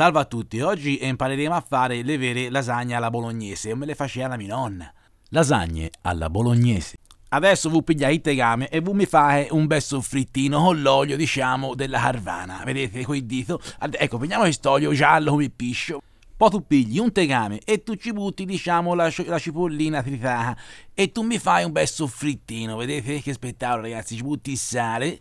Salve a tutti, oggi impareremo a fare le vere lasagne alla bolognese, come le faceva la mia nonna. Lasagne alla bolognese. Adesso vi pigliate il tegame e vi mi fate un bel soffrittino con l'olio, diciamo, della carvana. Vedete, quel dito? Ecco, prendiamo questo olio giallo come piscio. Poi tu pigli un tegame e tu ci butti, diciamo, la, la, cipollina tritata e tu mi fai un bel soffrittino. Vedete che spettacolo, ragazzi? Ci butti il sale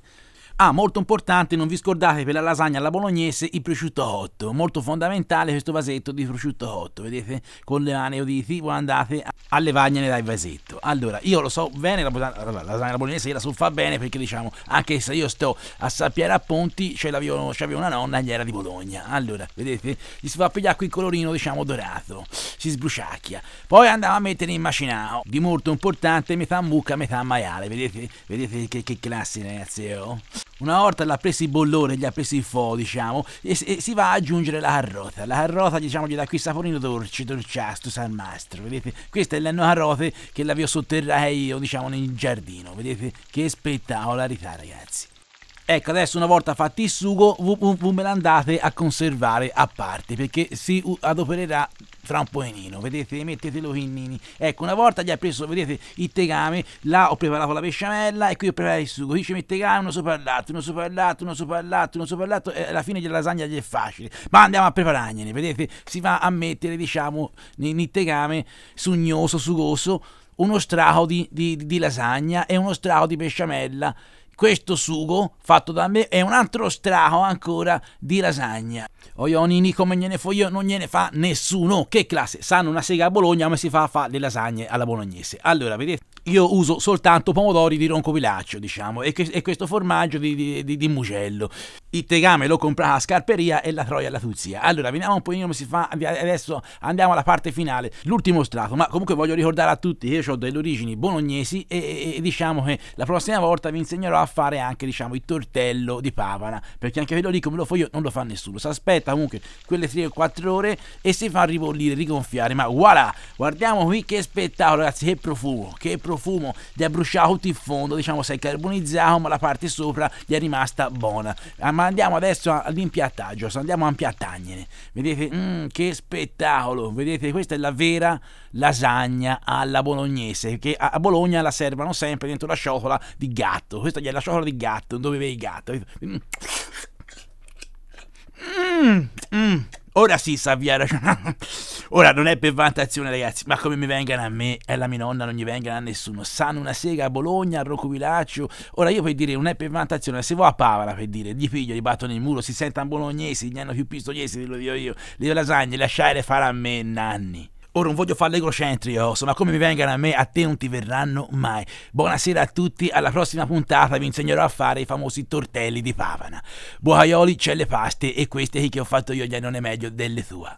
Ah, molto importante, non vi scordate per la lasagna alla bolognese il prosciutto cotto, molto fondamentale questo vasetto di prosciutto cotto, vedete? Con le mani udite, voi andate a levargliene dal vasetto. Allora, io lo so bene, la, la lasagna alla bolognese la so fa bene perché diciamo, anche se io sto a Sappiare a Ponti, c'avevo una nonna, gli era di Bologna. Allora, vedete? Gli si fa pigliare qui il colorino, diciamo, dorato, si sbruciacchia. Poi andava a mettere in macinao, oh, di molto importante, metà mucca, metà maiale, vedete? Vedete che, che classe, ragazzi, oh? Una volta l'ha preso il bollore, gli ha preso il fo, diciamo, e, e, si va ad aggiungere la carota. La carota, diciamo, gli dà qui saporino dolce, dolciastro, salmastro, vedete? Queste le hanno carote che la vi ho sotterrata io, diciamo, nel giardino, vedete? Che spettacolarità, ragazzi! Ecco, adesso una volta fatti il sugo, v- me l'andate a conservare a parte perché si adopererà fra un po' enino, vedete, mettetelo in nini. Ecco, una volta gli ha preso, vedete, il tegame, là ho preparato la besciamella e qui ho preparato il sugo, qui ci mette tegame, uno sopra il uno sopra il uno sopra il uno sopra il latte, e alla fine della lasagna gli è facile. Ma andiamo a preparargliene, vedete, si va a mettere, diciamo, nel tegame sugnoso, sugoso, uno strato di, di, di lasagna e uno strato di besciamella questo sugo fatto da me è un altro straho ancora di lasagna. Oionini oh, come gliene fo io non gliene fa nessuno. Che classe, sanno una sega a Bologna ma si fa a fare le lasagne alla bolognese. Allora, vedete, io uso soltanto pomodori di roncopilaccio, diciamo, e, che, e questo formaggio di, di, di, di mugello il tegame lo compra la Scarperia e la Troia la Tuzia. Allora, vediamo un po' come si fa. Adesso andiamo alla parte finale, l'ultimo strato. Ma comunque voglio ricordare a tutti che io ho delle origini bolognesi e, e, e, diciamo che la prossima volta vi insegnerò a fare anche diciamo, il tortello di Pavana. Perché anche quello lì, come lo fo io, non lo fa nessuno. Si aspetta comunque quelle 3 o 4 ore e si fa ribollire, rigonfiare. Ma voilà, guardiamo qui che spettacolo, ragazzi. Che profumo, che profumo. Gli ha bruciato tutto il fondo, diciamo, si è carbonizzato, ma la parte sopra gli è rimasta buona. A ma andiamo adesso all'impiattaggio, andiamo a impiattagnene. Vedete, mm, che spettacolo, vedete, questa è la vera lasagna alla bolognese, che a Bologna la servono sempre dentro la ciotola di gatto, questa è la ciotola di gatto, dove vedi il gatto. Mmm, mmm. Ora sì, sa via Ora non è per vantazione, ragazzi, ma come mi vengano a me e alla mia nonna, non gli vengano a nessuno. Sanno una sega a Bologna, a Rocovilaccio. Ora io per dire, non è per vantazione, se vuoi a Pavala per dire, gli piglio, gli battono il muro, si sentono bolognesi, gli hanno più pistognesi, lo dico io. Le lasagne, lasciare fare a me, nanni. Ora non voglio fare l'egocentrico, insomma, come mi vengano a me, a te non ti verranno mai. Buonasera a tutti, alla prossima puntata vi insegnerò a fare i famosi tortelli di Pavana. Bucaioli c'è le paste e queste che ho fatto io gli non è meglio delle tue.